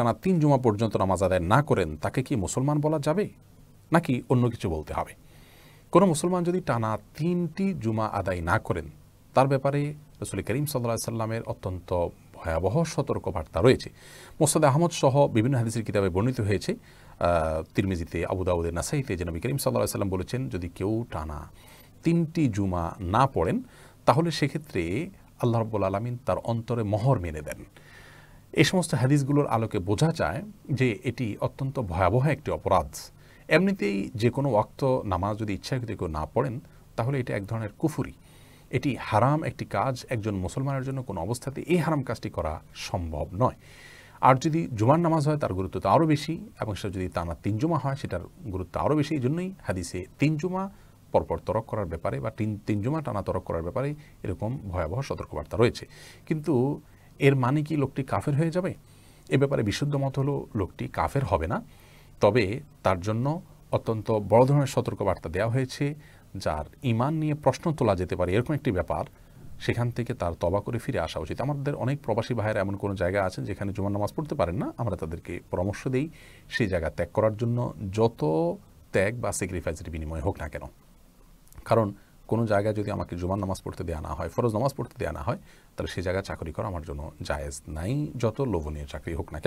টানা তিন জুমা পর্যন্ত নামাজ আদায় না করেন তাকে কি মুসলমান বলা যাবে নাকি অন্য কিছু বলতে হবে কোনো মুসলমান যদি টানা তিনটি জুমা আদায় না করেন তার ব্যাপারে রসুল করিম সাল্লা সাল্লামের অত্যন্ত ভয়াবহ সতর্কবার্তা রয়েছে মোস্তাদ আহমদ সহ বিভিন্ন হাদিসের কিতাবে বর্ণিত হয়েছে তিরমিজিতে আবুদাউদে নাসাইতে যে নবী করিম সাল্লাহ সাল্লাম বলেছেন যদি কেউ টানা তিনটি জুমা না পড়েন তাহলে সেক্ষেত্রে আল্লাহ রব্বুল আলমিন তার অন্তরে মহর মেনে দেন এই সমস্ত হাদিসগুলোর আলোকে বোঝা যায় যে এটি অত্যন্ত ভয়াবহ একটি অপরাধ এমনিতেই যে কোনো অক্ত নামাজ যদি ইচ্ছাকৃত কেউ না পড়েন তাহলে এটা এক ধরনের কুফুরি এটি হারাম একটি কাজ একজন মুসলমানের জন্য কোনো অবস্থাতে এই হারাম কাজটি করা সম্ভব নয় আর যদি জুমার নামাজ হয় তার গুরুত্ব তো আরও বেশি এবং সেটা যদি টানা তিন জুমা হয় সেটার গুরুত্ব আরও বেশি এই জন্যই হাদিসে তিন জুমা পরপর তরক করার ব্যাপারে বা তিন তিন জুমা টানা তরক করার ব্যাপারে এরকম ভয়াবহ সতর্কবার্তা রয়েছে কিন্তু এর মানে কি লোকটি কাফের হয়ে যাবে এ ব্যাপারে বিশুদ্ধ মত হলো লোকটি কাফের হবে না তবে তার জন্য অত্যন্ত বড় ধরনের সতর্কবার্তা দেওয়া হয়েছে যার ইমান নিয়ে প্রশ্ন তোলা যেতে পারে এরকম একটি ব্যাপার সেখান থেকে তার তবা করে ফিরে আসা উচিত আমাদের অনেক প্রবাসী ভাইয়েরা এমন কোনো জায়গা আছে যেখানে জুমার নামাজ পড়তে পারেন না আমরা তাদেরকে পরামর্শ দিই সেই জায়গা ত্যাগ করার জন্য যত ত্যাগ বা স্যাক্রিফাইসের বিনিময় হোক না কেন কারণ কোনো জায়গায় যদি আমাকে জুমার নামাজ পড়তে দেওয়া না হয় ফরজ নামাজ পড়তে দেওয়া না হয় তাহলে সেই জায়গায় চাকরি করা আমার জন্য জায়েজ নাই যত লোভনীয় চাকরি হোক না